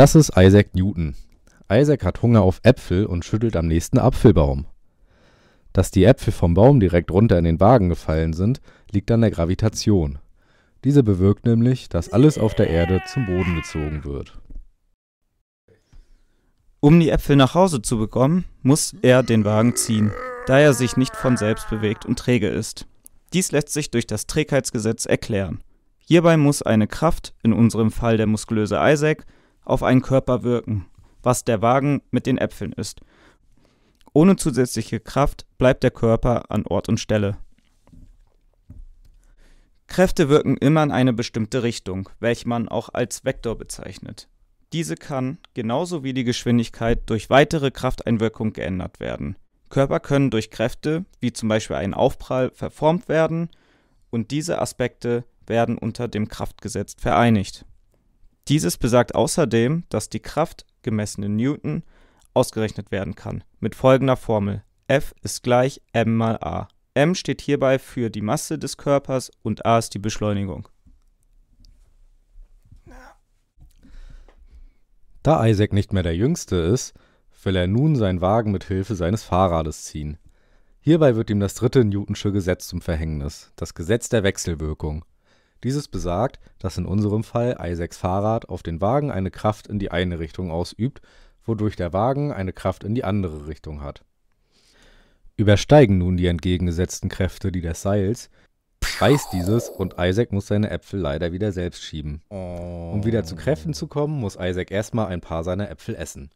Das ist Isaac Newton. Isaac hat Hunger auf Äpfel und schüttelt am nächsten Apfelbaum. Dass die Äpfel vom Baum direkt runter in den Wagen gefallen sind, liegt an der Gravitation. Diese bewirkt nämlich, dass alles auf der Erde zum Boden gezogen wird. Um die Äpfel nach Hause zu bekommen, muss er den Wagen ziehen, da er sich nicht von selbst bewegt und träge ist. Dies lässt sich durch das Trägheitsgesetz erklären. Hierbei muss eine Kraft, in unserem Fall der muskulöse Isaac, auf einen Körper wirken, was der Wagen mit den Äpfeln ist. Ohne zusätzliche Kraft bleibt der Körper an Ort und Stelle. Kräfte wirken immer in eine bestimmte Richtung, welche man auch als Vektor bezeichnet. Diese kann, genauso wie die Geschwindigkeit, durch weitere Krafteinwirkung geändert werden. Körper können durch Kräfte, wie zum Beispiel einen Aufprall, verformt werden und diese Aspekte werden unter dem Kraftgesetz vereinigt. Dieses besagt außerdem, dass die Kraft, gemessen in Newton, ausgerechnet werden kann, mit folgender Formel: F ist gleich m mal a. m steht hierbei für die Masse des Körpers und a ist die Beschleunigung. Da Isaac nicht mehr der Jüngste ist, will er nun seinen Wagen mit Hilfe seines Fahrrades ziehen. Hierbei wird ihm das dritte Newtonsche Gesetz zum Verhängnis, das Gesetz der Wechselwirkung. Dieses besagt, dass in unserem Fall Isaacs Fahrrad auf den Wagen eine Kraft in die eine Richtung ausübt, wodurch der Wagen eine Kraft in die andere Richtung hat. Übersteigen nun die entgegengesetzten Kräfte die des Seils, reißt dieses und Isaac muss seine Äpfel leider wieder selbst schieben. Um wieder zu Kräften zu kommen, muss Isaac erstmal ein paar seiner Äpfel essen.